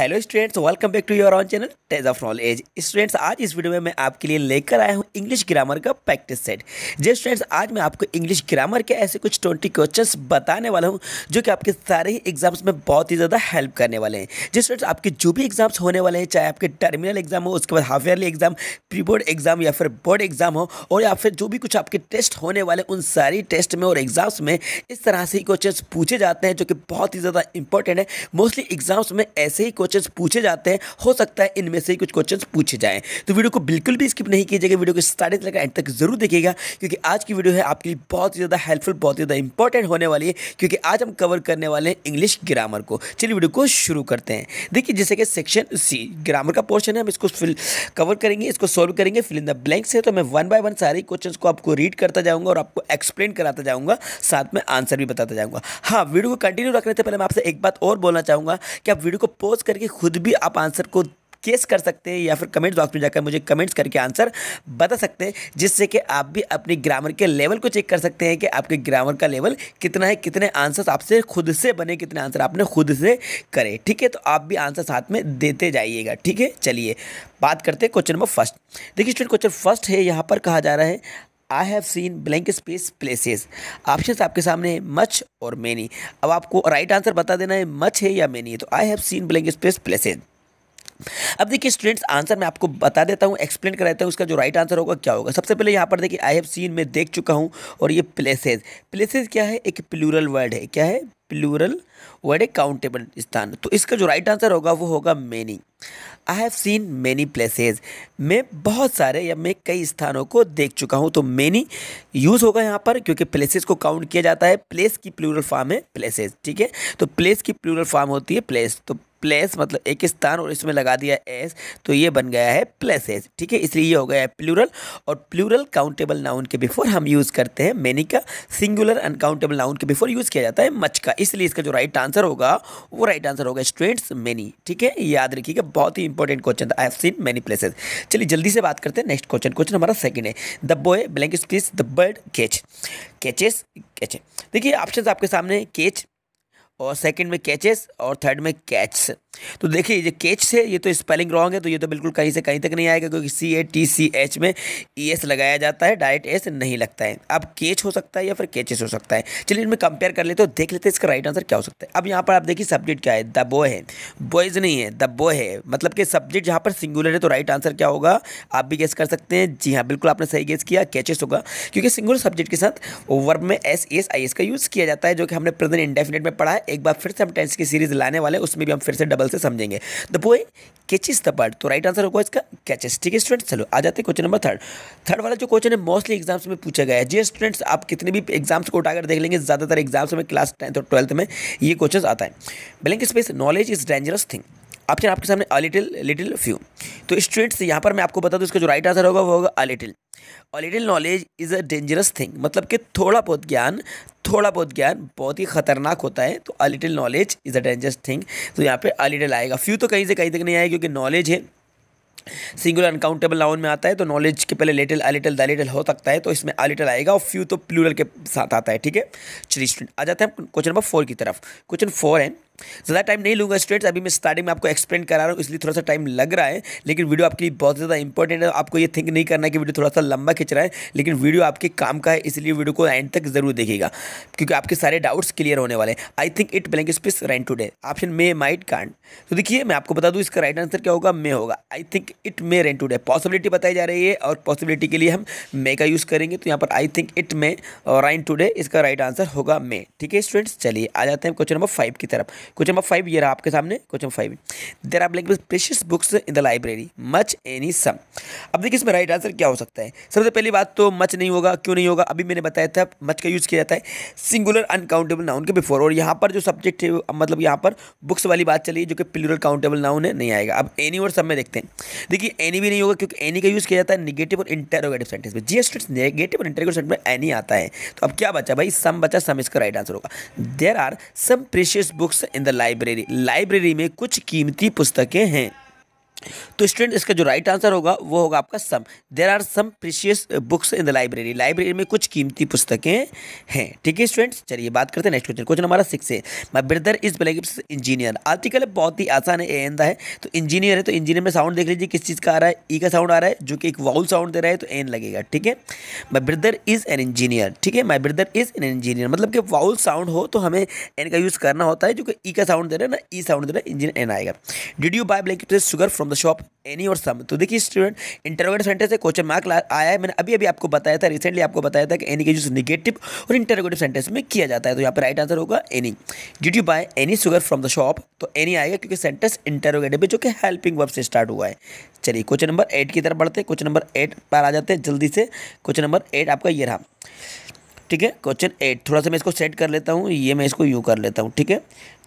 hello students welcome back to your own channel stage of knowledge students आज इस video में मैं आपके लिए लेकर आया हूँ इंग्लिश ग्रामर का प्रैक्टिस सेट जी स्टूडेंट्स आज मैं आपको इंग्लिश ग्रामर के ऐसे कुछ ट्वेंटी क्वेश्चंस बताने वाला हूँ जो कि आपके सारे ही एग्जाम्स में बहुत ही ज़्यादा हेल्प करने वाले हैं जी स्टूडेंट्स आपके जो भी एग्जाम्स होने वाले हैं चाहे आपके टर्मिनल एग्जाम हो उसके बाद half yearly exam pre board exam या फिर बोर्ड एग्जाम हो और या फिर जो भी कुछ आपके टेस्ट होने वाले उन सारी टेस्ट में और एग्जाम्स में इस तरह से ही क्वेश्चन पूछे जाते हैं जो कि बहुत ही ज़्यादा इंपॉर्टेंट है मोस्टली एग्जाम्स में ऐसे ही क्वेश्चन पूछे जाते हैं हो सकता है इनमें से कुछ क्वेश्चन पूछे जाएँ तो वीडियो को बिल्कुल भी स्किप नहीं कीजिएगा वीडियो को स्टार्टिंग लगा एंड तक जरूर देखिएगा क्योंकि आज की वीडियो है आपके लिए बहुत ही ज़्यादा हेल्पफुल बहुत ही ज़्यादा इंपॉर्टेंट होने वाली है क्योंकि आज हम कवर करने वाले हैं इंग्लिश ग्रामर को चलिए वीडियो को शुरू करते हैं देखिए जैसे कि सेक्शन सी ग्रामर का पोर्शन है हम इसको फिल कवर करेंगे इसको सॉल्व करेंगे फिल इन द ब्लैंक्स है तो मैं वन बाय वन सारे क्वेश्चन को आपको रीड करता जाऊँगा और आपको एक्सप्लेन कराता जाऊंगा साथ में आंसर भी बताता जाऊँगा हाँ वीडियो को कंटिन्यू रखने से पहले मैं आपसे एक बात और बोलना चाहूँगा कि आप वीडियो को पोज करके खुद भी आप आंसर को केस कर सकते हैं या फिर कमेंट बॉक्स में जाकर मुझे कमेंट्स करके आंसर बता सकते हैं जिससे कि आप भी अपनी ग्रामर के लेवल को चेक कर सकते हैं कि आपके ग्रामर का लेवल कितना है कितने आंसर्स आपसे खुद से बने कितने आंसर आपने खुद से करे ठीक है तो आप भी आंसर साथ में देते जाइएगा ठीक है चलिए बात करते हैं क्वेश्चन नंबर फर्स्ट देखिए स्टूडेंट क्वेश्चन फर्स्ट है यहाँ पर कहा जा रहा है I have seen blank space places option आपके सामने है मच और मैनी अब आपको राइट आंसर बता देना है मच है या मैनी है तो I have seen blank space places अब देखिए स्टूडेंट्स आंसर मैं आपको बता देता हूँ एक्सप्लेन कर देता हूँ उसका जो राइट आंसर होगा क्या होगा सबसे पहले यहाँ पर देखिए आई हैव सीन मैं देख चुका हूँ और ये प्लेसेज प्लेसेज क्या है एक प्लूरल वर्ड है क्या है प्लूरल वर्ड है काउंटेबल स्थान तो इसका जो राइट आंसर होगा वो होगा many I have seen many places मैं बहुत सारे या मैं कई स्थानों को देख चुका हूँ तो मैनी यूज़ होगा यहाँ पर क्योंकि प्लेसेज को काउंट किया जाता है प्लेस की प्लूरल फॉर्म है प्लेसेज ठीक है तो प्लेस की प्लूरल फॉर्म होती है प्लेस तो प्लेस मतलब एक स्थान और इसमें लगा दिया एस तो ये बन गया है एस ठीक है इसलिए ये हो गया है प्लूरल और प्लूरल काउंटेबल नाउन के बिफोर हम यूज़ करते हैं मैनी का सिंगुलर अनकाउंटेबल नाउन के बिफोर यूज़ किया जाता है मच का इसलिए इसका जो राइट आंसर होगा वो राइट आंसर होगा स्टूडेंट्स मैनी ठीक है याद रखिएगा बहुत ही important question I have seen many places चलिए जल्दी से बात करते हैं नेक्स्ट क्वेश्चन क्वेश्चन हमारा सेकेंड है the boy blank space the bird catch catches catches देखिए ऑप्शन आपके सामने कैच और सेकंड में कैचेस और थर्ड में कैच्स तो देखिए ये केच से ये तो स्पेलिंग रॉन्ग है तो ये तो बिल्कुल कहीं से कहीं तक नहीं आएगा क्योंकि सी ए टी सी एच में ई e एस लगाया जाता है डायरेक्ट एस नहीं लगता है अब केच हो सकता है या फिर केचेस हो सकता है चलिए इनमें कंपेयर कर लेते हो देख लेते हैं इसका राइट आंसर क्या हो सकता है अब यहाँ पर आप देखिए सब्जेक्ट क्या है द बो है बॉयज़ नहीं है द बो है मतलब कि सब्जेक्ट जहाँ पर सिंगुलर है तो राइट आंसर क्या होगा आप भी गेस कर सकते हैं जी हाँ बिल्कुल आपने सही गेस किया कैचेस होगा क्योंकि सिंगुलर सब्जेक्ट के साथ वर्ब में एस एस आई एस का यूज़ किया जाता है जो कि हमने प्रेजेंट इंडेफिनेट में पढ़ा है एक बार फिर से हम टेंस की सीरीज़ लाने वाले उसमें भी हम फिर से लेवल से समझेंगे the boy catches the bird तो राइट आंसर होगा इसका कैचेस ठीक है स्टूडेंट्स चलो आ जाते हैं क्वेश्चन नंबर थर्ड थर्ड वाला जो क्वेश्चन है मोस्टली एग्जाम्स में पूछा गया है जी स्टूडेंट्स आप कितने भी एग्जाम्स को उठाकर देख लेंगे ज़्यादातर एग्जाम्स में क्लास टेंथ और ट्वेल्थ में ये क्वेश्चन आता है blank space knowledge is dangerous thing option आपके सामने अ लिटिल लिटिल फ्यू तो स्टूडेंट्स यहाँ पर मैं आपको बता दूँ इसका जो राइट आंसर होगा वो होगा a little a little knowledge is a dangerous thing मतलब कि थोड़ा बहुत ज्ञान थोड़ा बहुत ज्ञान बहुत ही खतरनाक होता है तो a little knowledge is a dangerous thing तो यहाँ पे अ लिटिल आएगा फ्यू तो कहीं से कहीं तक नहीं आएगा क्योंकि नॉलेज है सिंगुलर अनकाउंटेबल लाउन में आता है तो नॉलेज के पहले little a little the little हो सकता है तो इसमें अ लिटिल आएगा और फ्यू तो प्लूरल के साथ आता है ठीक है चलिए स्टूडेंट आ जाते हैं क्वेश्चन नंबर फोर की तरफ क्वेश्चन फोर है ज़्यादा टाइम नहीं लूँगा स्टूडेंट्स अभी मैं स्टार्टिंग में आपको एक्सप्लेन करा रहा हूँ इसलिए थोड़ा सा टाइम लग रहा है लेकिन वीडियो आपके लिए बहुत ज़्यादा इंपॉर्टेंट है आपको ये थिंक नहीं करना है कि वीडियो थोड़ा सा लंबा खिंच रहा है लेकिन वीडियो आपके काम का है इसलिए वीडियो को एंड तक जरूर देखेगा क्योंकि आपके सारे डाउट्स क्लियर होने वाले हैं I think it blank space rain today option may might can तो देखिए मैं आपको बता दूँ इसका राइट आंसर क्या होगा मे होगा I think it may rain today possibility बताई जा रही है और पॉसिबिलिटी के लिए हम मे का यूज़ करेंगे तो यहाँ पर आई थिंक इट मे और टू टूडे इसका राइट आंसर होगा मे ठीक है स्टूडेंट्स चलिए आ जाते हैं क्वेश्चन नंबर फाइव की तरफ क्वेश्चन नंबर फाइव ये रहा आपके सामने question five there are like precious books in the library much any some अब देखिए इसमें राइट आंसर क्या हो सकता है सबसे पहली बात तो मच नहीं होगा क्यों नहीं होगा अभी मैंने बताया था मच का यूज़ किया जाता है सिंगुलर अनकाउंटेबल नाउन के बिफोर और यहाँ पर जो सब्जेक्ट है मतलब यहाँ पर बुक्स वाली बात चली जो कि प्लूरल काउंटेबल नाउन है नहीं आएगा अब एनी और सब में देखते हैं देखिए एनी भी नहीं होगा क्योंकि एनी का यूज़ किया जाता है निगेटिव और इंटेरोगेटिव सेंटेंस में जी नेगेटिव और इंटेरोगेटिव सेंटेंस में एनी आता है तो अब क्या बचा भाई सम बचा सम इसका राइट आंसर होगा there are some precious books in in the library library में कुछ कीमती पुस्तकें हैं तो स्टूडेंट इसका जो राइट आंसर होगा वो होगा आपका some there are some precious books in the library library में कुछ कीमती पुस्तकें हैं ठीक है स्टूडेंट्स चलिए बात करते हैं नेक्स्ट क्वेश्चन क्वेश्चन हमारा सिक्स है my brother is blanks engineer article बहुत ही आसान है एन है तो इंजीनियर है तो इंजीनियर में साउंड देख लीजिए किस चीज़ का आ रहा है ई e का साउंड आ रहा है जो कि एक वाउल साउंड दे रहा है तो एन लगेगा ठीक है my brother is an engineer ठीक है my brother is an engineer मतलब कि वाउल साउंड हो तो हमें एन का यूज़ करना होता है जो कि ई e का साउंड दे रहा है ना ई e साउंड दे रहा है इंजीनियर एन आएगा did you buy blank sugar from the shop any और सम तो देखिए स्टूडेंट इंटरवेट सेंटेंस से क्वेश्चन मार्क आया है मैंने अभी अभी आपको बताया था रिसेंटली आपको बताया था कि एनी के जो निगेटिव और इंटरवेटिव सेंटेंस में किया जाता है तो यहाँ पर राइट आंसर होगा any did you buy any sugar from the shop तो एनी आएगा क्योंकि सेंटेंस इंटरोगेटिव जो कि हेल्पिंग वर्ब से स्टार्ट हुआ है चलिए क्वेश्चन नंबर एट की तरफ बढ़ते हैं क्वेश्चन नंबर एट पर आ जाते हैं जल्दी से क्वेश्चन नंबर एट आपका ये रहा ठीक है क्वेश्चन एट थोड़ा सा मैं इसको सेट कर लेता हूँ ये मैं इसको यूँ कर लेता हूँ ठीक है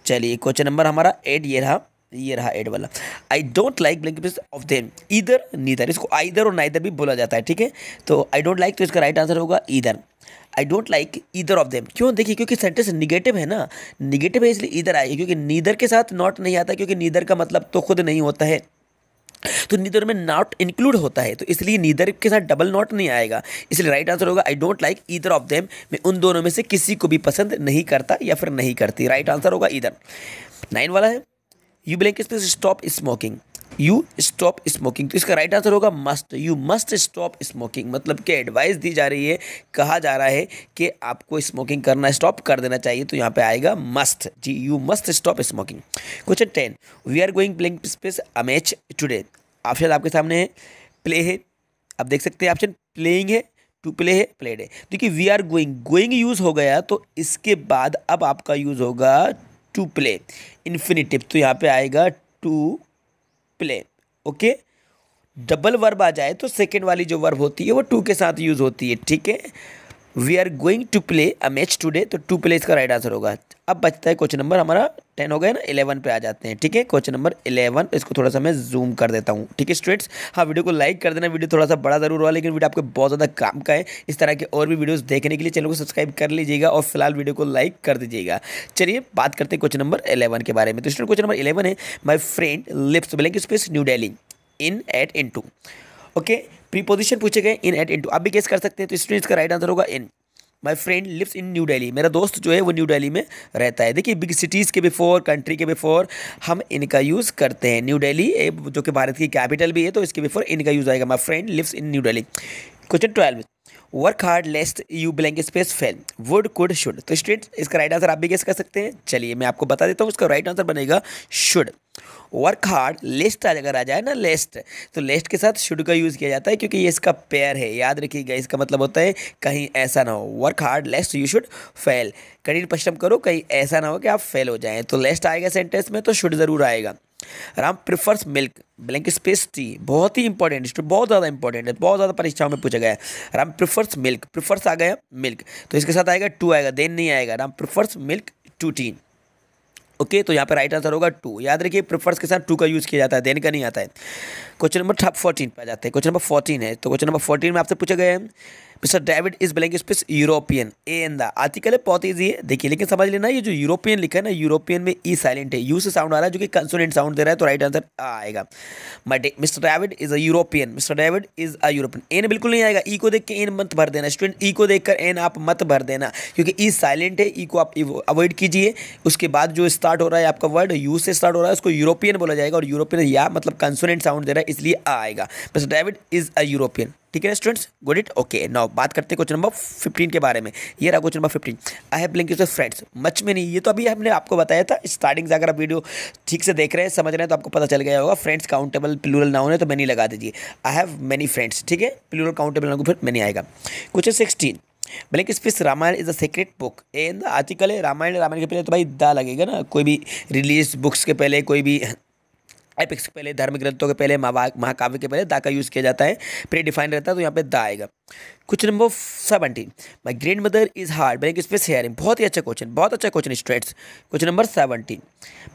चलिए क्वेश्चन नंबर हमारा एट ये रहा ये रहा एड वाला I don't like blank of them either neither इसको आइधर और नाइदर भी बोला जाता है ठीक है तो आई डोंट लाइक तो इसका राइट आंसर होगा either I don't like either of them क्यों देखिए क्योंकि सेंटेंस निगेटिव है ना निगेटिव है इसलिए इधर आएगी क्योंकि नीदर के साथ नॉट नहीं आता क्योंकि नीदर का मतलब तो खुद नहीं होता है तो नीदर में नॉट इंक्लूड होता है तो इसलिए नीदर के साथ डबल नॉट नहीं आएगा इसलिए राइट आंसर होगा I don't like either of them मैं उन दोनों में से किसी को भी पसंद नहीं करता या फिर नहीं करती राइट आंसर होगा ईदर नाइन वाला है you blank space stop smoking you stop smoking तो इसका राइट आंसर होगा must you must stop smoking मतलब कि एडवाइस दी जा रही है कहा जा रहा है कि आपको स्मोकिंग करना स्टॉप कर देना चाहिए तो यहाँ पे आएगा मस्ट जी you must stop smoking question ten we are going playing space a match today option आपके सामने है प्ले है आप देख सकते हैं ऑप्शन प्लेइंग है टू प्ले है प्लेड है देखिए we are going going use हो गया तो इसके बाद अब आपका यूज़ होगा टू प्ले इन्फिनिटिव तो यहाँ पे आएगा to play okay double verb आ जाए तो सेकेंड वाली जो वर्ब होती है वो टू के साथ यूज़ होती है ठीक है we are going to play a match today तो टू प्ले इसका राइट आंसर होगा अब बचता है क्वेश्चन नंबर हमारा टेन हो गया ना इलेवन पे आ जाते हैं ठीक है क्वेश्चन नंबर इलेवन इसको थोड़ा सा मैं जूम कर देता हूँ ठीक है स्ट्रेट्स हाँ वीडियो को लाइक कर देना वीडियो थोड़ा सा बड़ा जरूर हुआ लेकिन वीडियो आपके बहुत ज़्यादा काम का है इस तरह के और भी वीडियोस देखने के लिए चैनल को सब्सक्राइब कर लीजिएगा और फिलहाल वीडियो को लाइक कर दीजिएगा चलिए बात करते हैं क्वेश्चन नंबर इलेवन के बारे में तो स्टूडेंट क्वेश्चन नंबर इलेवन है my friend lives blank space New Delhi in at in to okay preposition पूछे गए इन एट इंटू आप भी कैसे कर सकते हैं तो स्टूडेंट्स का राइट आंसर होगा in my friend lives in New Delhi मेरा दोस्त जो है वो न्यू डेली में रहता है देखिए बिग सिटीज़ के बिफोर कंट्री के बिफोर हम इनका यूज़ करते हैं न्यू डेली जो कि भारत की कैपिटल भी है तो इसके बिफोर इनका यूज़ आएगा my friend lives in New Delhi question twelve work hard lest you blank space fail would could should तो स्टूडेंट इसका राइट आंसर आप भी कैसे कर सकते हैं चलिए मैं आपको बता देता हूँ उसका राइट आंसर बनेगा शुड वर्क हार्ड लेस्ट अगर आ जाए ना लेस्ट तो लेस्ट के साथ शुड का यूज़ किया जाता है क्योंकि ये इसका पेयर है याद रखिएगा इसका मतलब होता है कहीं ऐसा ना हो work hard lest you should fail कठिन परिश्रम करो कहीं ऐसा ना हो कि आप फेल हो जाएं तो लेस्ट आएगा सेंटेंस में तो शुड ज़रूर आएगा Ram prefers milk blank space tea बहुत ही इंपॉर्टेंट स्टूडेंट बहुत ज़्यादा इंपॉर्टेंट है बहुत ज़्यादा परीक्षाओं में पूछा गया राम प्रिफर्स मिल्क प्रिफर्स आ गया मिल्क तो इसके साथ आएगा टू आएगा देन नहीं आएगा Ram prefers milk to tea okay तो यहाँ पर राइट आंसर होगा टू याद रखिए प्रिफर्स के साथ टू का यूज़ किया जाता है देन का नहीं आता है क्वेश्चन नंबर फोर्टीन पे आ जाते हैं क्वेश्चन नंबर फोर्टीन है तो क्वेश्चन नंबर फोर्टीन में आपसे पूछा गया है mister David is blank space European a an the article है बहुत ईजी है देखिए लेकिन समझ लेना ये जो यूरोपियन लिखा है ना यूरोपियन में ई e साइलेंट है यू से साउंड आ रहा है जो कि कंसोनेंट साउंड दे रहा है तो राइट आंसर आएगा mister David is a European mister David is a European an बिल्कुल नहीं आएगा ई e को देख के एन मत भर देना स्टूडेंट ई e को देखकर एन आप मत भर देना क्योंकि ई साइलेंट है ई को आप अवॉइड कीजिए उसके बाद जो स्टार्ट हो रहा है आपका वर्ड यू से स्टार्ट हो रहा है उसको यूरोपियन बोला जाएगा और यूरोपियन या मतलब कंसोनेंट साउंड दे रहा है इसलिए आएगा mister David is a European ठीक है students good it okay now बात करते हैं क्वेश्चन नंबर फिफ्टीन के बारे में ये रहा question number fifteen I have link use friends much में नहीं ये तो अभी हमने आपको बताया था स्टार्टिंग से अगर आप वीडियो ठीक से देख रहे हैं समझ रहे हैं तो आपको पता चल गया होगा फ्रेंड्स काउंटेबल प्लूरल ना होने तो मैनी लगा दीजिए आई हैव मैनी फ्रेंड्स ठीक है प्लूरल काउंटेबल ना फिर मैनी आएगा question sixteen blank space Ramayana is a secret book and article है रामायण रामायण के पहले तो भाई दा लगेगा ना कोई भी रिलीज बुक्स के पहले कोई भी एपिक्स के पहले धर्म ग्रंथों के पहले महाकाव्य के पहले दा का यूज़ किया जाता है प्री डिफाइन रहता है तो यहाँ पे दा आएगा question number seventeen my grandmother is hard इस पर हेयरिंग बहुत ही अच्छा क्वेश्चन बहुत अच्छा question students question number seventeen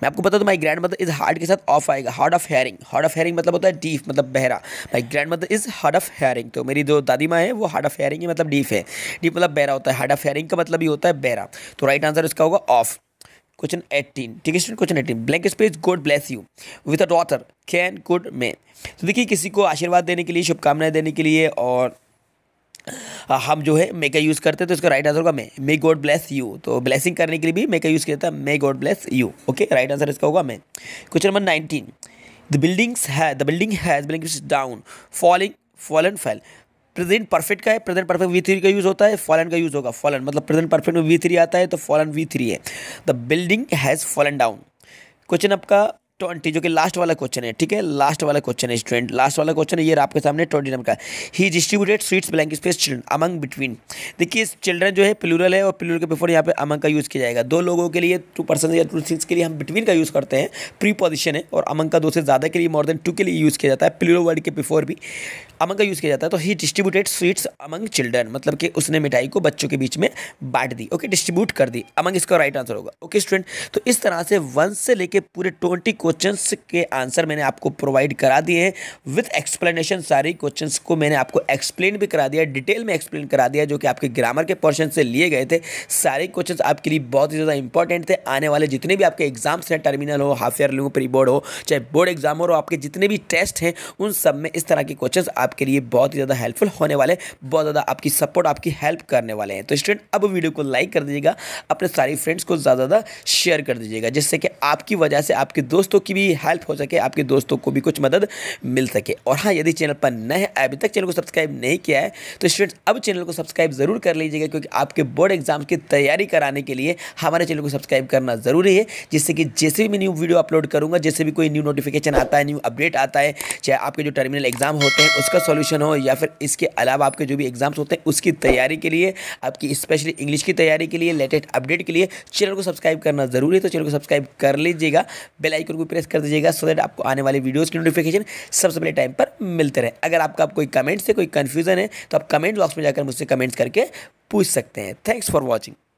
मैं आपको बता दूँ my grandmother is hard के साथ ऑफ आएगा hard of hearing hard of hearing मतलब होता है डीफ मतलब बहरा my grandmother is hard of hearing तो मेरी जो दादी माँ है वो हार्ड ऑफ हेयरिंग है मतलब डीफ है डीफ मतलब बहरा होता है हार्ड ऑफ हेयरिंग का मतलब ही होता है बहरा तो राइट आंसर इसका होगा ऑफ क्वेश्चन एट्टीन ठीक है student question eighteen blank space God bless you with a daughter can good man तो देखिए किसी को आशीर्वाद देने के लिए शुभकामनाएं देने के लिए और हम जो है मे का यूज़ करते हैं तो इसका राइट आंसर होगा may may God bless you तो ब्लेसिंग करने के लिए भी मे का यूज़ किया था may God bless you okay right answer इसका होगा may question number nineteen the buildings है the building has building down falling fallen fell present perfect का है प्रेजेंट परफेक्ट वी थ्री का यूज़ होता है फॉलन का यूज़ होगा फॉलन मतलब प्रेजेंट परफेक्ट में वी थ्री आता है तो फॉलन वी थ्री है the building has fallen down question आपका ट्वेंटी जो कि लास्ट वाला क्वेश्चन है ठीक है लास्ट वाला क्वेश्चन है स्टूडेंट लास्ट वाला क्वेश्चन है ये आपके सामने ट्वेंटी नंबर का he distributed sweets blank space children among between देखिए चिल्ड्रन जो है प्लूरल है और प्लूरल के बिफोर यहाँ पे अमंग का यूज़ किया जाएगा दो लोगों के लिए टू पर्सन या टू थिंग्स के लिए हम बिटवीन का यूज़ करते हैं प्री पोजिशन है और अमंग का दो से ज़्यादा के लिए मोर देन टू के लिए यूज़ किया जाता है प्लूरल वर्ड के बिफोर भी अमंग का यूज़ किया जाता है तो he distributed sweets among children मतलब कि उसने मिठाई को बच्चों के बीच में बांट दी ओके डिस्ट्रीब्यूट कर दी अमंग इसका राइट आंसर होगा ओके स्टूडेंट तो इस तरह से वन से लेके पूरे ट्वेंटी क्वेश्चन के आंसर मैंने आपको प्रोवाइड करा दिए हैं विथ एक्सप्लेनेशन सारी क्वेश्चन को मैंने आपको एक्सप्लेन भी करा दिया डिटेल में एक्सप्लेन करा दिया जो कि आपके ग्रामर के पोर्शन से लिए गए थे सारे क्वेश्चन आपके लिए बहुत ही ज़्यादा इंपॉर्टेंट थे आने वाले जितने भी आपके एग्जाम्स हैं टर्मिनल हो हाफ ईयरली हो प्री बोर्ड हो चाहे बोर्ड एग्जाम हो आपके जितने भी टेस्ट हैं उन सब में इस तरह के क्वेश्चन आप आपके लिए बहुत ही ज़्यादा हेल्पफुल होने वाले बहुत ज़्यादा आपकी सपोर्ट आपकी हेल्प करने वाले हैं तो स्टूडेंट अब वीडियो को लाइक कर दीजिएगा अपने सारी फ्रेंड्स को ज़्यादा ज़्यादा शेयर कर दीजिएगा जिससे कि आपकी वजह से आपके दोस्तों की भी हेल्प हो सके आपके दोस्तों को भी कुछ मदद मिल सके और हाँ यदि चैनल पर नए अभी तक चैनल को सब्सक्राइब नहीं किया है तो स्टूडेंट्स अब चैनल को सब्सक्राइब ज़रूर कर लीजिएगा क्योंकि आपके बोर्ड एग्जाम्स की तैयारी कराने के लिए हमारे चैनल को सब्सक्राइब करना ज़रूरी है जिससे कि जैसे भी मैं न्यू वीडियो अपलोड करूंगा जैसे भी कोई न्यू नोटिफिकेशन आता है न्यू अपडेट आता है चाहे आपके जो टर्मिनल एग्जाम होते हैं उसका इसका सॉल्यूशन हो या फिर इसके अलावा आपके जो भी एग्जाम्स होते हैं उसकी तैयारी के लिए आपकी स्पेशली इंग्लिश की तैयारी के लिए लेटेस्ट अपडेट के लिए चैनल को सब्सक्राइब करना ज़रूरी है तो चैनल को सब्सक्राइब कर लीजिएगा बेल आइकन को प्रेस कर दीजिएगा सो दैट आपको आने वाली वीडियोज़ की नोटिफिकेशन सबसे पहले टाइम पर मिलते रहे अगर आपका आप कोई कमेंट्स है कोई कन्फ्यूज़न है तो आप कमेंट बॉक्स में जाकर मुझसे कमेंट्स करके पूछ सकते हैं थैंक्स फॉर वॉचिंग